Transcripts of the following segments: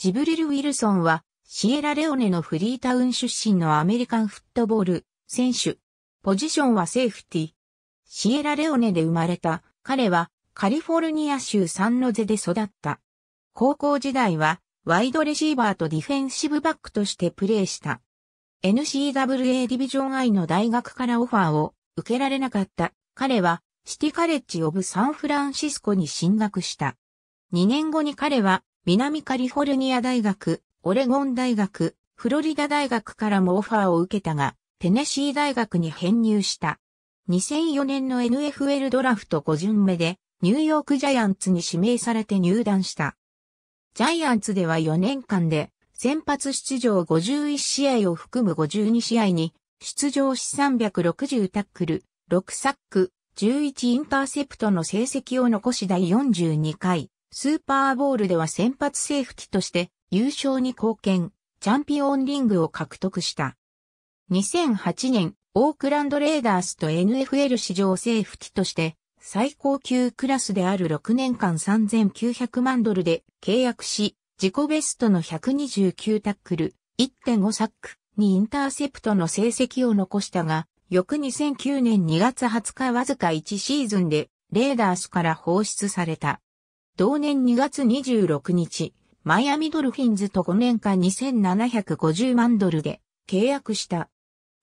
ジブリル・ウィルソンは、シエラレオネのフリータウン出身のアメリカンフットボール選手。ポジションはセーフティ。シエラレオネで生まれた、彼はカリフォルニア州サンノゼで育った。高校時代はワイドレシーバーとディフェンシブバックとしてプレーした。n c w a ディビジョン I の大学からオファーを受けられなかった彼はシティカレッジオブサンフランシスコに進学した。2年後に彼は南カリフォルニア大学、オレゴン大学、フロリダ大学からもオファーを受けたが、テネシー大学に編入した。2004年の NFL ドラフト5巡目で、ニューヨークジャイアンツに指名されて入団した。ジャイアンツでは4年間で、先発出場51試合を含む52試合に、出場し360タックル、6サック、11インターセプトの成績を残し第42回スーパーボールでは先発セーフティとして優勝に貢献、チャンピオンリングを獲得した。2008年、オークランドレーダースと NFL 史上セーフティとして最高級クラスである6年間3900万ドルで契約し、自己ベストの129タックル、1.5サックにインターセプトの成績を残したが、翌2009年2月20日わずか1シーズンでレーダースから放出された。同年2月26日、マイアミドルフィンズと5年間2750万ドルで契約した。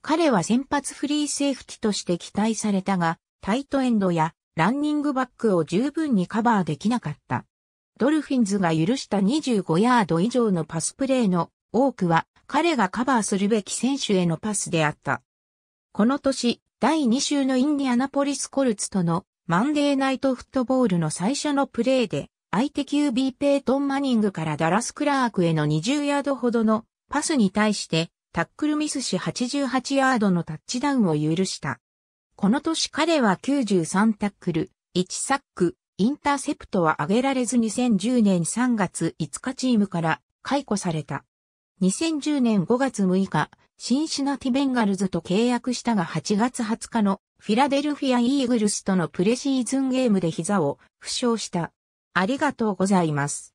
彼は先発フリーセーフティとして期待されたが、タイトエンドやランニングバックを十分にカバーできなかった。ドルフィンズが許した25ヤード以上のパスプレーの多くは彼がカバーするべき選手へのパスであった。この年、第2週のインディアナポリスコルツとのマンデーナイトフットボールの最初のプレーで、相手 QB ペイトン・マニングからダラス・クラークへの20ヤードほどのパスに対して、タックルミスし88ヤードのタッチダウンを許した。この年彼は93タックル、1サック、インターセプトは上げられず2010年3月5日チームから解雇された。2010年5月6日、シンシナティベンガルズと契約したが8月20日のフィラデルフィア・イーグルスとのプレシーズンゲームで膝を負傷した。ありがとうございます。